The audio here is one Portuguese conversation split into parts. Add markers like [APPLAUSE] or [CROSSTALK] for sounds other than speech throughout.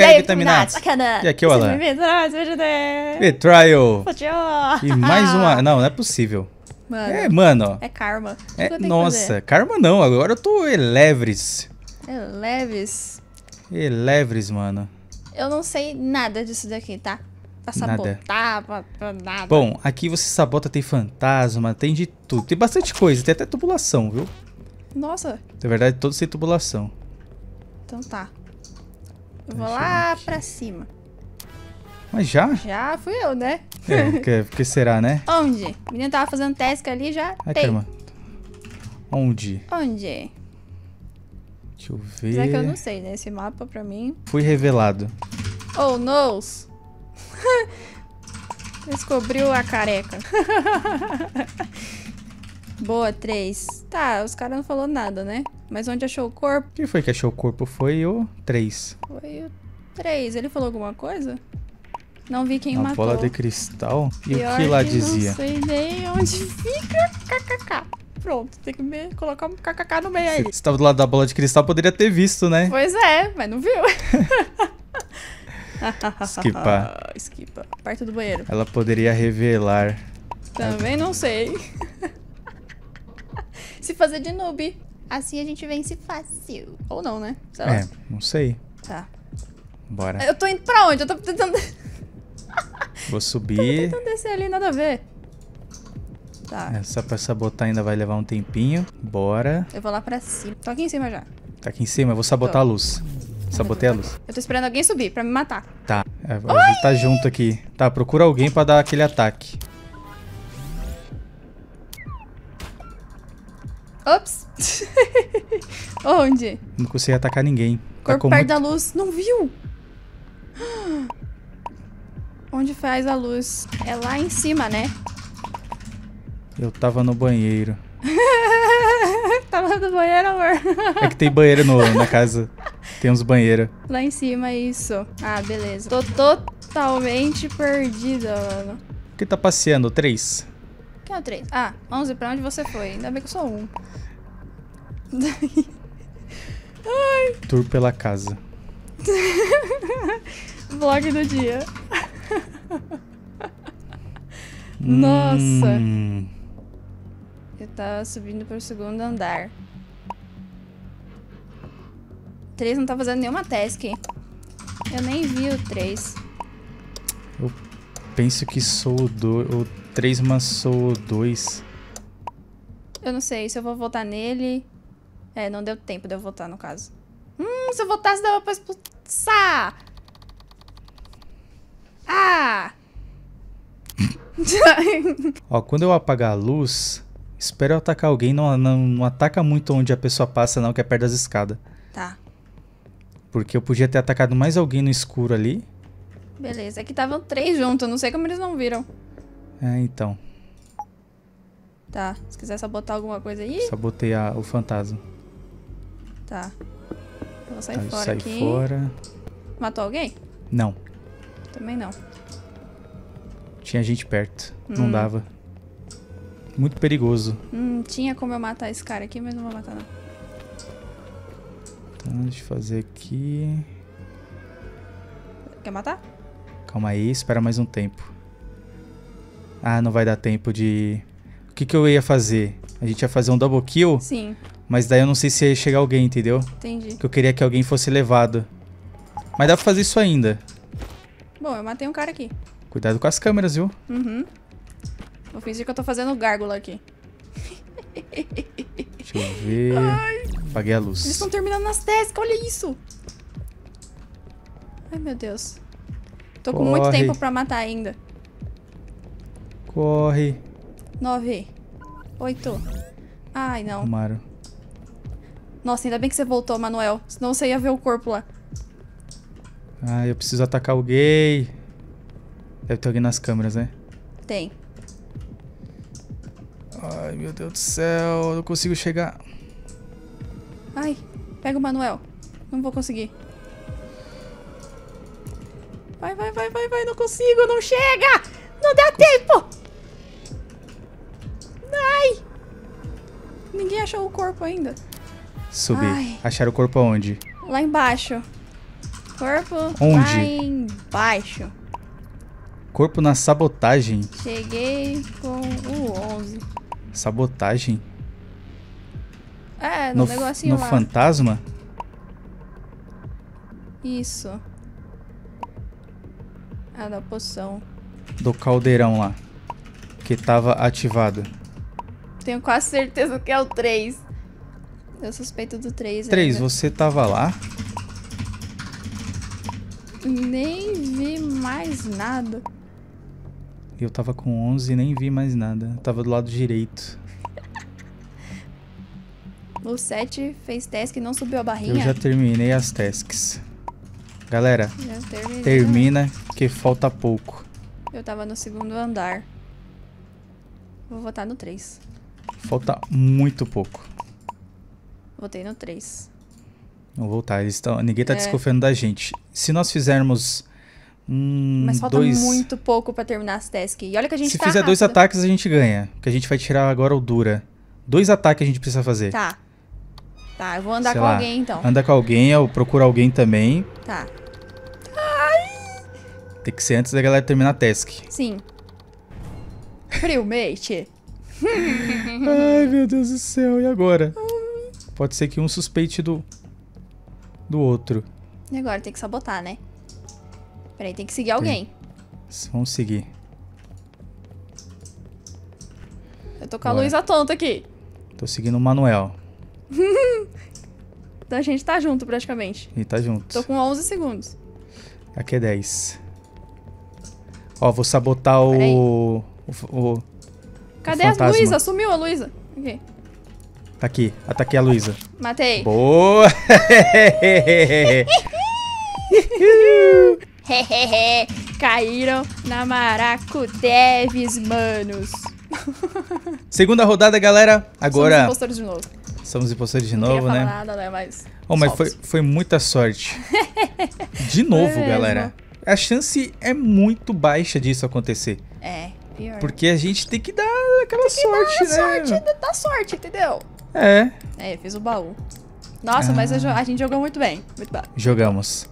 E aí, vitaminados? Vitaminados. E aqui é o Alan. Betrayal. Ah, e mais uma. Não, não é possível. Mano. É, mano. É karma. É, nossa, karma não. Agora eu tô elevres. Eleves. É, elevres, mano. Eu não sei nada disso daqui, tá? Pra tá sabotar, nada. Pra, nada. Bom, aqui você sabota, tem fantasma, tem de tudo. Tem bastante coisa, tem até tubulação, viu? Nossa. Na verdade, todos sem tubulação. Então tá. Tá Vou Deixa lá pra cima. Mas já? Já fui eu, né? É, porque, [LAUGHS] porque será, né? Onde? O menino tava fazendo teste ali já. Ai, tem. Caramba. Onde? Onde? Deixa eu ver. Será que eu não sei, né? Esse mapa pra mim. Fui revelado. Oh, nos! [LAUGHS] Descobriu a careca. [LAUGHS] Boa, três. Tá, os caras não falaram nada, né? Mas onde achou o corpo? Quem foi que achou o corpo? Foi o 3. Foi o 3. Ele falou alguma coisa? Não vi quem matou. matou. bola de cristal? E Pior o que lá que dizia? Não sei nem onde fica. KKK. Pronto, tem que me colocar um kkk no meio aí. Você estava do lado da bola de cristal, poderia ter visto, né? Pois é, mas não viu. [LAUGHS] Esquipa. Esquipa. Perto do banheiro. Ela poderia revelar. Também não sei. [LAUGHS] Se fazer de noob. Assim a gente vence fácil. Ou não, né? Sei lá. É, não sei. Tá. Bora. Eu tô indo pra onde? Eu tô tentando. [LAUGHS] Vou subir. tô tentando descer ali, nada a ver. Tá. Essa é, pra sabotar ainda vai levar um tempinho. Bora. Eu vou lá pra cima. Tô aqui em cima já. Tá aqui em cima, eu vou sabotar tô. a luz. Sabotei a luz. Eu tô esperando alguém subir pra me matar. Tá. É, a gente tá junto aqui. Tá, procura alguém pra dar aquele ataque. Ops. [LAUGHS] Onde? Não consegui atacar ninguém. Corpo Tacou tá perto muito... da luz. Não viu? Onde faz a luz? É lá em cima, né? Eu tava no banheiro. [LAUGHS] tava no banheiro, amor? é que tem banheiro no, na casa. Tem uns banheiros. Lá em cima, isso. Ah, beleza. Tô totalmente perdida, mano. O que tá passeando? Três. Quem é o três? Ah, onze. pra onde você foi? Ainda bem que eu sou um. Ai. Tour pela casa. [LAUGHS] Vlog do dia. Hum. Nossa. Hum. Eu tava subindo pro segundo andar. O 3 não tá fazendo nenhuma task. Eu nem vi o 3. Eu penso que sou o, do... o 3, mas sou o 2. Eu não sei, se eu vou voltar nele... É, não deu tempo de eu votar, no caso. Hum, se eu votasse dava pra expulsar! Ah! [LAUGHS] Ó, quando eu apagar a luz, espero eu atacar alguém. Não, não, não ataca muito onde a pessoa passa, não, que é perto das escadas. Tá. Porque eu podia ter atacado mais alguém no escuro ali. Beleza, é que estavam três juntos, não sei como eles não viram. É, então. Tá, se quiser sabotar alguma coisa aí... Sabotei a, o fantasma. Tá. Eu vou sair tá, fora sai aqui. fora. Matou alguém? Não. Também não. Tinha gente perto. Hum. Não dava. Muito perigoso. Hum, tinha como eu matar esse cara aqui, mas não vou matar não. Tá, deixa eu fazer aqui... Quer matar? Calma aí, espera mais um tempo. Ah, não vai dar tempo de... O que, que eu ia fazer? A gente ia fazer um double kill? Sim. Mas daí eu não sei se ia chegar alguém, entendeu? Entendi. Que eu queria que alguém fosse levado. Mas dá pra fazer isso ainda. Bom, eu matei um cara aqui. Cuidado com as câmeras, viu? Uhum. Vou fingir que eu tô fazendo gárgula aqui. Deixa eu ver. Ai. Apaguei a luz. Eles estão terminando nas tasks, olha isso. Ai, meu Deus. Tô Corre. com muito tempo pra matar ainda. Corre. Nove. Oito. Ai, não. Tomaram. Nossa, ainda bem que você voltou, Manuel. Senão você ia ver o corpo lá. Ah, eu preciso atacar alguém. Deve ter alguém nas câmeras, né? Tem. Ai, meu Deus do céu. Eu não consigo chegar. Ai, pega o Manuel. Não vou conseguir. Vai, vai, vai, vai, vai. Não consigo, não chega! Não dá tempo! Ai! Ninguém achou o corpo ainda. Subir. Ai. Achar o corpo aonde? Lá embaixo. Corpo onde? lá embaixo. Corpo na sabotagem. Cheguei com o 11. Sabotagem? É, no, no negocinho no lá. No fantasma? Isso. Ah, da poção. Do caldeirão lá. Que tava ativado. Tenho quase certeza que é o 3. Eu suspeito do 3. 3, você tava lá? Nem vi mais nada. Eu tava com 11 e nem vi mais nada. Eu tava do lado direito. o 7 fez task e não subiu a barrinha? Eu já terminei as tasks. Galera, termina que falta pouco. Eu tava no segundo andar. Vou votar no 3. Falta muito pouco. Votei no 3. Vamos voltar. Eles tão, ninguém tá é. desconfiando da gente. Se nós fizermos. Hum, Mas falta dois... muito pouco para terminar as tasks. E olha que a gente Se tá fizer rápido. dois ataques, a gente ganha. Porque a gente vai tirar agora o Dura. Dois ataques a gente precisa fazer. Tá. Tá, eu vou andar Sei com lá, alguém então. Anda com alguém, eu procuro alguém também. Tá. Ai. Tem que ser antes da galera terminar a task. Sim. Frio, mate. [LAUGHS] Ai, meu Deus do céu, e agora? Pode ser que um suspeite do, do outro. E agora tem que sabotar, né? Peraí, tem que seguir alguém. Vamos seguir. Eu tô com a Luiza Luísa tonta aqui. Tô seguindo o Manuel. [LAUGHS] então a gente tá junto praticamente. E tá junto. Tô com 11 segundos. Aqui é 10. Ó, vou sabotar o, o, o. Cadê o a Luísa? Sumiu a Luísa. Aqui. Okay. Tá aqui. Ataquei ah, tá a Luísa. Matei. Boa! [LAUGHS] Caíram na Maracu Deves, manos. [LAUGHS] Segunda rodada, galera. Agora. Somos impostores de novo. Somos impostores de Não novo, né? nada, né? Mas. Oh, mas foi, foi muita sorte. [LAUGHS] de novo, é galera. A chance é muito baixa disso acontecer. É, pior. Porque a gente tem que dar aquela tem que sorte, dar né? Sorte, dá sorte, entendeu? É. É, fiz o baú. Nossa, ah. mas a, gente jogou muito bem. Muito bom. Jogamos.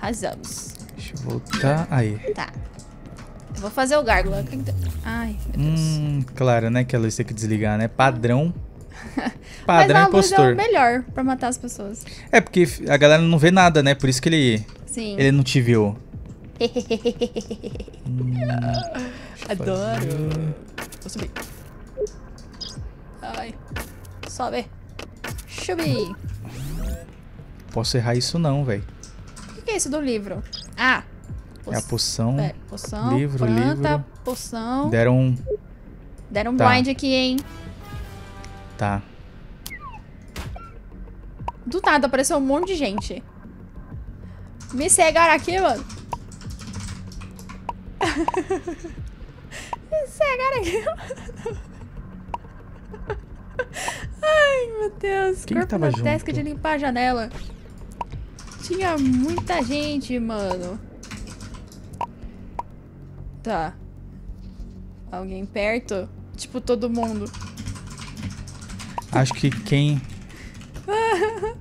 Arrasamos. Deixa eu voltar. Aí. Tá. Eu vou fazer o gárgula. Ai, meu Deus. Hum, claro, né? Que a luz tem que desligar, né? Padrão. [LAUGHS] Padrão Mas é a impostor. Luz é o melhor pra matar as pessoas. É, porque a galera não vê nada, né? Por isso que ele. Sim. Ele não te viu. [LAUGHS] hum, Adoro. Fazer. Vou subir. Ai. Sobe. Chubi. Posso errar isso não, velho. O que é isso do livro? Ah. É a poção. É, poção, livro, planta, livro. poção. Deram um... Deram um tá. blind aqui, hein? Tá. Do nada, apareceu um monte de gente. Me cegaram aqui, mano. [LAUGHS] Me cegaram aqui, mano. Ai, meu Deus. Quem Corpo tava junto? de limpar a janela. Tinha muita gente, mano. Tá. Alguém perto? Tipo, todo mundo. Acho que quem... [LAUGHS]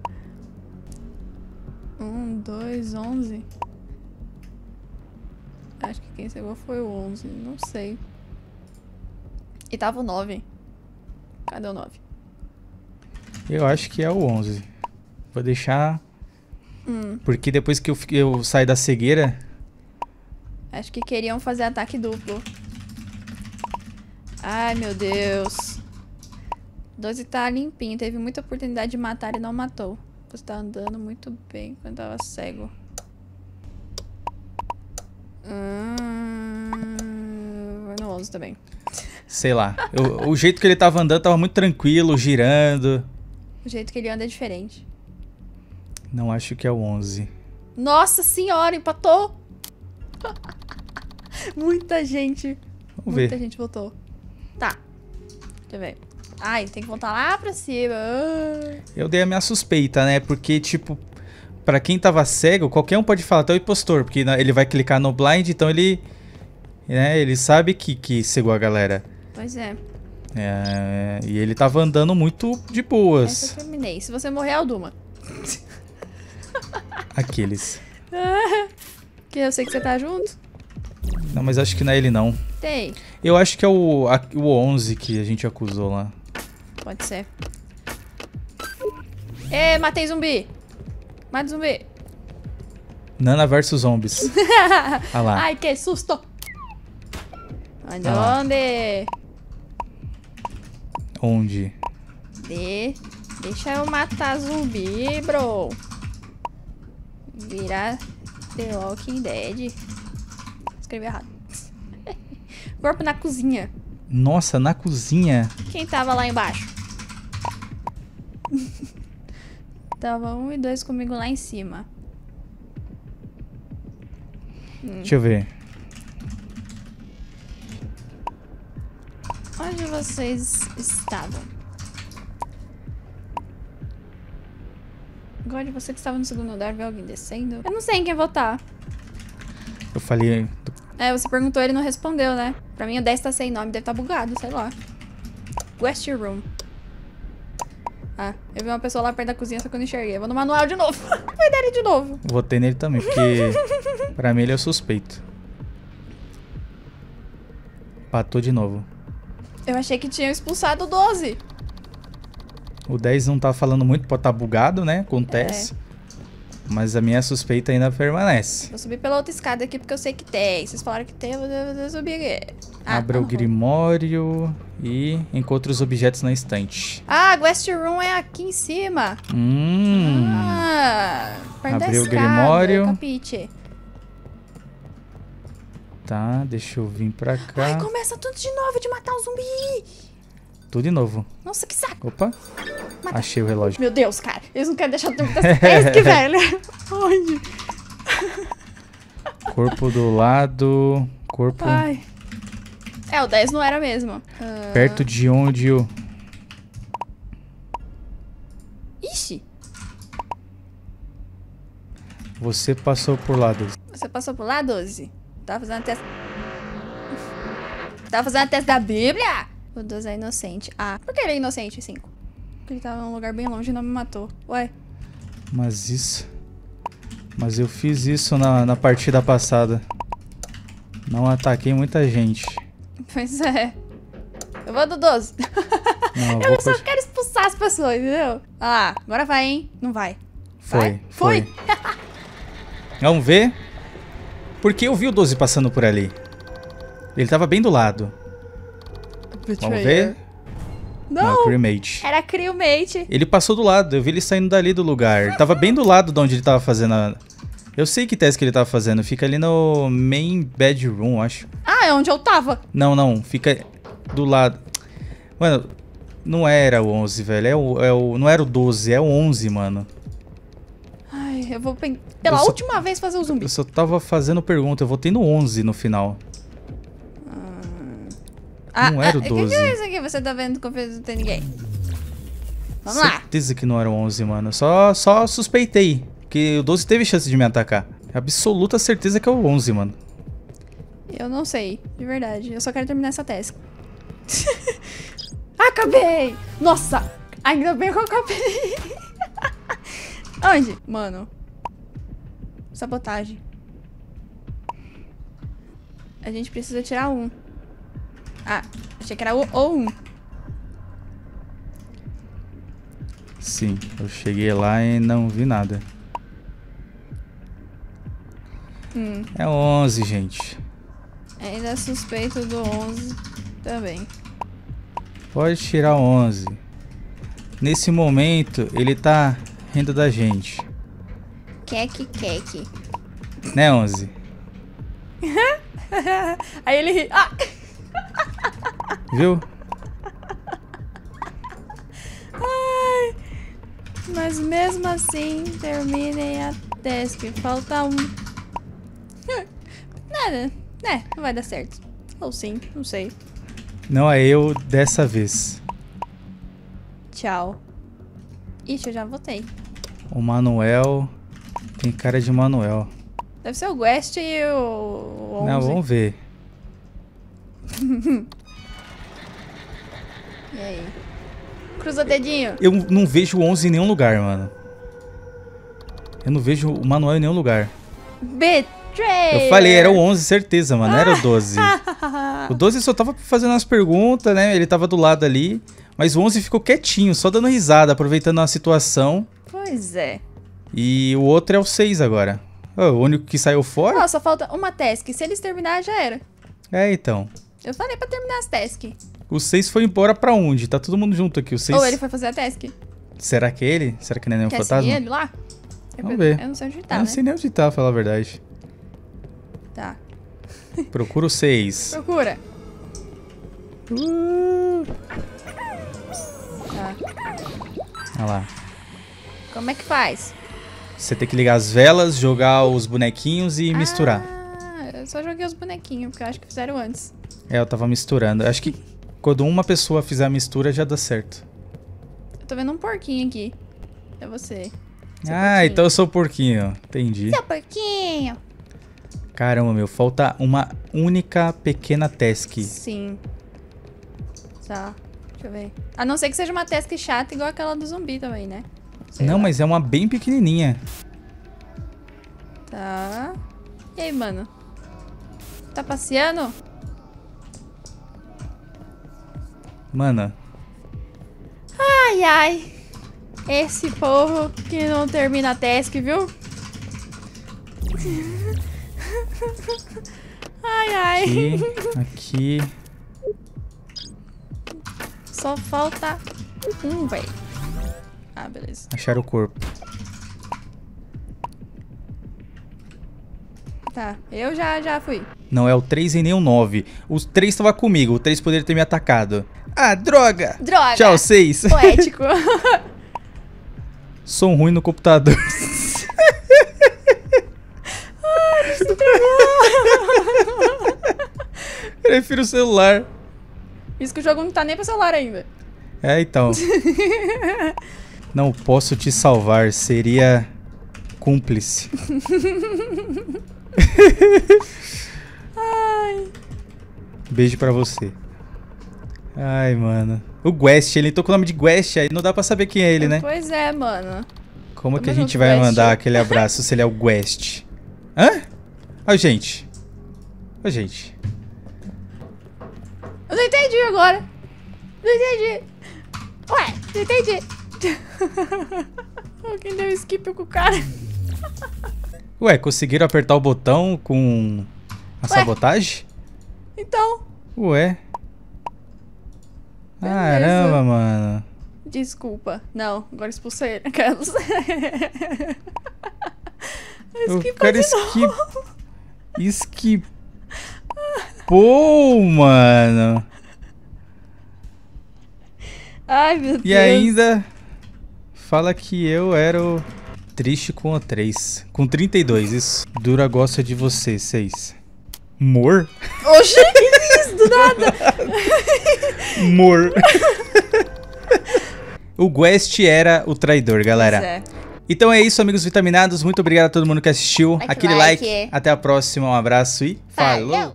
um, dois, onze. Acho que quem chegou foi o onze, não sei. E tava o nove. Cadê o nove? Eu acho que é o 11. Vou deixar. Hum. Porque depois que eu, eu saí da cegueira. Acho que queriam fazer ataque duplo. Ai, meu Deus. 12 tá limpinho. Teve muita oportunidade de matar e não matou. Você tá andando muito bem quando tava cego. Hum, no 11 também. Sei lá. o, o jeito que ele tava andando tava muito tranquilo, girando. O jeito que ele anda é diferente. Não acho que é o 11. Nossa senhora, empatou! [LAUGHS] Muita gente. Vamos muita ver. gente votou. Tá. Deixa eu ver. Ai, tem que voltar lá pra cima. Ah. Eu dei a minha suspeita, né? Porque, tipo, para quem tava cego, qualquer um pode falar, até o impostor, porque ele vai clicar no blind, então ele. Né, ele sabe que, que cegou a galera. Pois é. É, e ele tava andando muito de boas. Essa eu terminei. Se você morrer, Alduma. É [LAUGHS] Aqueles. Ah, [LAUGHS] que eu sei que você tá junto. Não, mas acho que não é ele não. Tem. Eu acho que é o, a, o 11 que a gente acusou lá. Pode ser. Ê, matei zumbi. Mate zumbi. Nana versus zombies. [LAUGHS] Ah lá. Ai, que susto. Ah Onde? Ah. Onde? De... Deixa eu matar zumbi, bro. Virar The Walking Dead. Escrevi errado. [LAUGHS] Corpo na cozinha. Nossa, na cozinha? Quem tava lá embaixo? [LAUGHS] tava um e dois comigo lá em cima. Deixa eu ver. vocês estavam? Agora você que estava no segundo andar, vê alguém descendo? Eu não sei em quem votar. Tá. Eu falei... É, você perguntou, ele não respondeu, né? Pra mim o 10 tá sem nome, deve tá bugado, sei lá. West Room. Ah, eu vi uma pessoa lá perto da cozinha, só que eu não enxerguei. Eu vou no manual de novo. [LAUGHS] Vou dele de novo. Votei nele também, porque [LAUGHS] pra mim ele é o suspeito. Patou de novo. Eu achei que tinham expulsado o 12. O 10 não tá falando muito, pode estar tá bugado, né? Acontece. É. Mas a minha suspeita ainda permanece. Vou subir pela outra escada aqui porque eu sei que tem. Vocês falaram que tem, eu vou subir aqui. Ah, tá Abra o grimório e encontra os objetos na estante. Ah, West Room é aqui em cima. Hum. Ah, Abriu o grimório. Capite. Tá, deixa eu vir pra cá. Ai, começa tudo de novo de matar o zumbi. Tudo de novo. Nossa, que saco. Opa. Mata. Achei o relógio. Meu Deus, cara. Eles não querem deixar o tempo dessa que [LAUGHS] velho. Onde? Corpo do lado. Corpo... Ai. É, o 10 não era mesmo. Uh... Perto ah. de onde o... Ixi. Você passou por lá, 12. Você passou por lá, 12? Tava fazendo teste... Tava fazendo teste da Bíblia? O 2 é inocente. Ah, por que ele é inocente, Cinco. Porque ele tava num lugar bem longe e não me matou. Ué. Mas isso... Mas eu fiz isso na, na partida passada. Não ataquei muita gente. Pois é. Eu vou do 12. [LAUGHS] Não, eu, só quero expulsar as pessoas, entendeu? Ah, agora vai, hein? Não vai. Foi. Vai? Foi. foi. [LAUGHS] Vamos ver? Porque eu vi o 12 passando por ali. Ele tava bem do lado. Betrayer. Vamos ver? Não, Não crewmate. era crewmate. Ele passou do lado, eu vi ele saindo dali do lugar. Tava bem do lado de onde ele tava fazendo a... Eu sei que teste que ele tava fazendo, fica ali no main bedroom, acho. Ah, é onde eu tava. Não, não, fica do lado. Mano, não era o 11, velho, é o, é o não era o 12, é o 11, mano. Eu vou pela eu última vez fazer o zumbi. Eu só tava fazendo pergunta, eu votei no 11 no final. Ah, ah não ah, era o 12. É, o que, é isso aqui? Você tá vendo que eu não tem ninguém. Vamos Certeza lá. Certeza que não era o 11, mano. Só, só suspeitei. Que o 12 teve chance de me atacar. É absoluta certeza que é o 11, mano. Eu não sei, de verdade. Eu só quero terminar essa tese. [LAUGHS] acabei! Nossa! Ainda bem que eu acabei! [LAUGHS] Onde? Mano, Sabotagem. A gente precisa tirar um. Ah, achei que era o, ou um. Sim, eu cheguei lá e não vi nada. Hum. É 11, gente. Ainda suspeito do 11 também. Pode tirar 11. Nesse momento, ele tá rindo da gente. Kek, kek. Né, 11? [LAUGHS] Aí ele ri. Ah! Viu? Ai. Mas mesmo assim, terminei a teste. Falta um. [LAUGHS] Nada. É, não vai dar certo. Ou sim, não sei. Não é eu dessa vez. Tchau. Ixi, eu já votei. O Manuel. Tem cara de Manuel. Deve ser o West e o 11. Não, vamos ver. [LAUGHS] e aí? Cruza dedinho. Eu não vejo o 11 em nenhum lugar, mano. Eu não vejo o Manuel em nenhum lugar. Betray! Eu falei, era o 11, certeza, mano. Era o 12. [LAUGHS] o 12 só tava fazendo as perguntas, né? Ele tava do lado ali. Mas o 11 ficou quietinho, só dando risada, aproveitando a situação. Pois é. E o outro é o 6 agora. Oh, o único que saiu fora? só falta uma task. Se eles terminar, já era. É, então. Eu falei pra terminar as task. O 6 foi embora pra onde? Tá todo mundo junto aqui. O 6... Ou ele foi fazer a task. Será que é ele? Será que não é nenhum Quer fantasma? ele lá? Eu Vamos ver. Eu não sei onde tá, Eu não né? sei nem onde tá, pra falar a verdade. Tá. Procura o 6. [LAUGHS] Procura. Uh. Tá. Olha lá. Como é que faz? Você tem que ligar as velas, jogar os bonequinhos e ah, misturar. Eu só joguei os bonequinhos, porque eu acho que fizeram antes. É, eu tava misturando. acho que quando uma pessoa fizer a mistura, já dá certo. Eu tô vendo um porquinho aqui. É você. Seu ah, porquinho. então eu sou o porquinho. Entendi. Seu porquinho. Caramba, meu. Falta uma única pequena task. Sim. Tá. Deixa eu ver. A não ser que seja uma task chata igual aquela do zumbi também, né? Sei não, lá. mas é uma bem pequenininha. Tá. E aí, mano? Tá passeando? Mana. Ai, ai. Esse povo que não termina a task, viu? [LAUGHS] Ai, ai. Aqui. aqui. Só falta um, velho. Ah, beleza. Acharam o corpo. Tá, eu já, já fui. Não é o 3 e nem o 9. Os 3 estava comigo, o 3 poderia ter me atacado. Ah, droga! Droga! Tchau, 6. Poético. [LAUGHS] Som ruim no computador. [LAUGHS] Ai, isso tá [LAUGHS] Prefiro o celular. Isso que o jogo não tá nem pro celular ainda. É, então. Não posso te salvar, seria cúmplice. Ai. Beijo pra você. Ai, mano. O Guest, ele tocou o nome de Guest, aí não dá pra saber quem é ele, né? Pois é, mano. Como Tamo que a gente vai West. mandar aquele abraço se ele é o Guest? Hã? Ó, oh, gente. Ó, oh, gente. Eu não entendi agora. Não entendi. Ué, não entendi. [LAUGHS] Alguém deu skip com o cara. Ué, conseguiram apertar o botão com a Ué. sabotagem? Então. Ué. Beleza. Caramba, mano. Desculpa. Não, agora expulsei ele. Carlos. [LAUGHS] Skipou cara skip... Skipou, mano. Ai, meu e Deus. E ainda fala que eu era o triste com o 3. Com 32, isso. Dura gosta de você, 6. Mor? Oxe, que isso, do nada. [LAUGHS] Mor. o Guest era o traidor, galera. É. Então é isso, amigos vitaminados. Muito obrigado a todo mundo que assistiu. Aquele like. like. Até a próxima. Um abraço e falou. falou.